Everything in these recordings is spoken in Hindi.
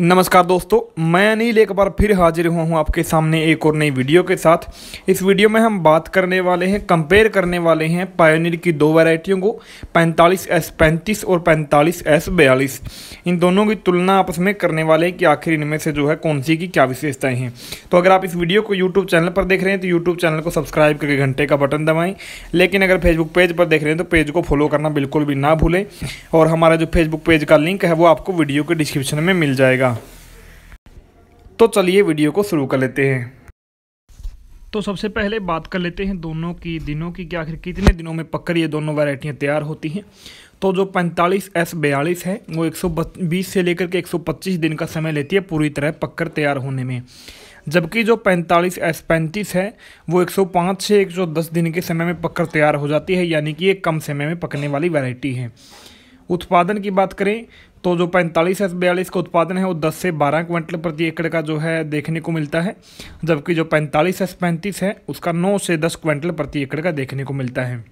नमस्कार दोस्तों मैं अनिल एक बार फिर हाजिर हुआ हूँ आपके सामने एक और नई वीडियो के साथ इस वीडियो में हम बात करने वाले हैं कंपेयर करने वाले हैं पायोनियर की दो वैरायटियों को पैंतालीस एस पैंतीस और पैंतालीस एस बयालीस इन दोनों की तुलना आपस में करने वाले हैं कि आखिर इनमें से जो है कौन सी की क्या विशेषताएँ हैं तो अगर आप इस वीडियो को यूट्यूब चैनल पर देख रहे हैं तो यूट्यूब चैनल को सब्सक्राइब करके घंटे का बटन दबाएँ लेकिन अगर फेसबुक पेज पर देख रहे हैं तो पेज को फॉलो करना बिल्कुल भी ना भूलें और हमारा जो फेसबुक पेज का लिंक है वो आपको वीडियो के डिस्क्रिप्शन में मिल जाएगा जाएगा तो चलिए वीडियो को शुरू कर लेते हैं तो सबसे पहले बात कर लेते हैं दोनों की दिनों की कि आखिर कितने दिनों में पककर ये दोनों वैरायटियां तैयार होती हैं तो जो पैंतालीस एस बयालीस है वो एक से लेकर के 125 दिन का समय लेती है पूरी तरह पककर तैयार होने में जबकि जो पैंतालीस एस पैंतीस है वो 105 से 110 दिन के समय में पककर तैयार हो जाती है यानी कि ये कम समय में पकने वाली वैरायटी है उत्पादन की बात करें तो जो पैंतालीस एस बयालीस का उत्पादन है वो 10 से 12 क्विंटल प्रति एकड़ का जो है देखने को मिलता है जबकि जो पैंतालीस एस पैंतीस है उसका 9 से 10 क्विंटल प्रति एकड़ का देखने को मिलता है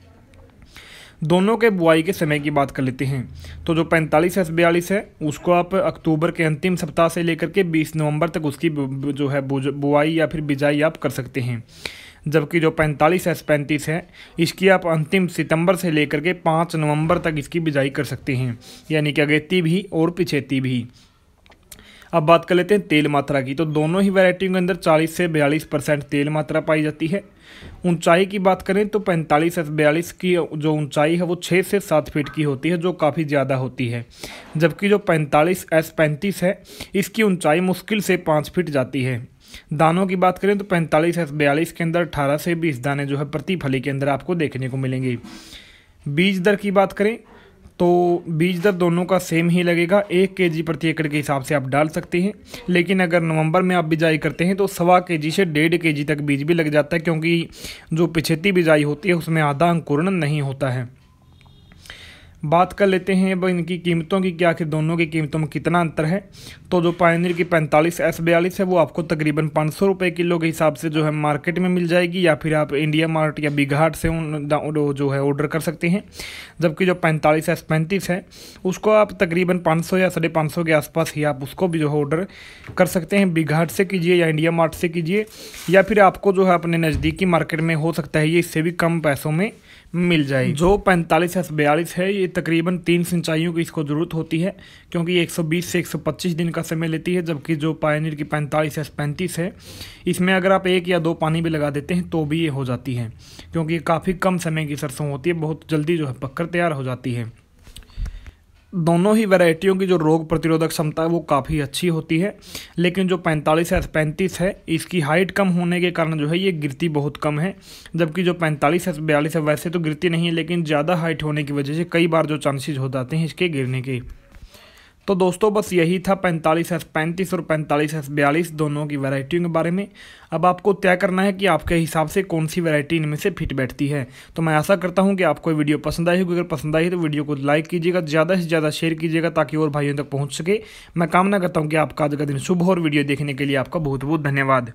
दोनों के बुआई के समय की बात कर लेते हैं तो जो पैंतालीस एस बयालीस है उसको आप अक्टूबर के अंतिम सप्ताह से लेकर के बीस नवंबर तक उसकी जो है बुआई या फिर बिजाई आप कर सकते हैं जबकि जो पैंतालीस एस पैंतीस है इसकी आप अंतिम सितंबर से लेकर के पाँच नवंबर तक इसकी बिजाई कर सकते हैं यानी कि अगेती भी और पिछेती भी अब बात कर लेते हैं तेल मात्रा की तो दोनों ही वैरायटियों के अंदर 40 से 42 परसेंट तेल मात्रा पाई जाती है ऊंचाई की बात करें तो पैंतालीस एस बयालीस की जो ऊंचाई है वो छः से सात फीट की होती है जो काफ़ी ज़्यादा होती है जबकि जो पैंतालीस एस पैंतीस है इसकी ऊंचाई मुश्किल से पाँच फीट जाती है दानों की बात करें तो पैंतालीस एस बयालीस के अंदर अठारह से बीस दाने जो है प्रति फली के अंदर आपको देखने को मिलेंगे बीज दर की बात करें तो बीज दर दोनों का सेम ही लगेगा एक के जी प्रति एकड़ के हिसाब से आप डाल सकते हैं लेकिन अगर नवंबर में आप बिजाई करते हैं तो सवा के जी से डेढ़ के जी तक बीज भी लग जाता है क्योंकि जो पिछेती बिजाई होती है उसमें आधा अंकुरण नहीं होता है बात कर लेते हैं अब इनकी कीमतों की कि आखिर दोनों की कीमतों में कितना अंतर है तो जो पायनियर की पैंतालीस एस बयालीस है वो आपको तकरीबन पाँच सौ रुपये किलो के हिसाब से जो है मार्केट में मिल जाएगी या फिर आप इंडिया मार्ट या बिघाट से जो है ऑर्डर कर सकते हैं जबकि जो पैंतालीस एस पैंतीस है उसको आप तकरीबन पाँच सौ या साढ़े पाँच सौ के आसपास ही आप उसको भी जो है ऑर्डर कर सकते हैं बिघाट से कीजिए या इंडिया मार्ट से कीजिए या फिर आपको जो है अपने नज़दीकी मार्केट में हो सकता है ये इससे भी कम पैसों में मिल जाएगी जो पैंतालीस या बयालीस है ये तकरीबन तीन सिंचाइयों की इसको ज़रूरत होती है क्योंकि 120 से 125 दिन का समय लेती है जबकि जो पायनियर की पैंतालीस या पैंतीस है इसमें अगर आप एक या दो पानी भी लगा देते हैं तो भी ये हो जाती है क्योंकि काफ़ी कम समय की सरसों होती है बहुत जल्दी जो है पककर तैयार हो जाती है दोनों ही वैरायटियों की जो रोग प्रतिरोधक क्षमता है वो काफ़ी अच्छी होती है लेकिन जो 45 एस पैंतीस है इसकी हाइट कम होने के कारण जो है ये गिरती बहुत कम है जबकि जो 45 एस बयालीस है वैसे तो गिरती नहीं है लेकिन ज़्यादा हाइट होने की वजह से कई बार जो चांसेज हो जाते हैं इसके गिरने के तो दोस्तों बस यही था पैंतालीस एस पैंतीस और पैंतालीस एस बयालीस दोनों की वैरायटियों के बारे में अब आपको तय करना है कि आपके हिसाब से कौन सी वैरायटी इनमें से फिट बैठती है तो मैं आशा करता हूँ कि आपको वीडियो पसंद आई होगी अगर पसंद आई तो वीडियो को लाइक कीजिएगा ज़्यादा से ज़्यादा शेयर कीजिएगा ताकि और भाइयों तक पहुँच सके मैं कामना करता हूँ कि आपका आज का दिन शुभ हो और वीडियो देखने के लिए आपका बहुत बहुत धन्यवाद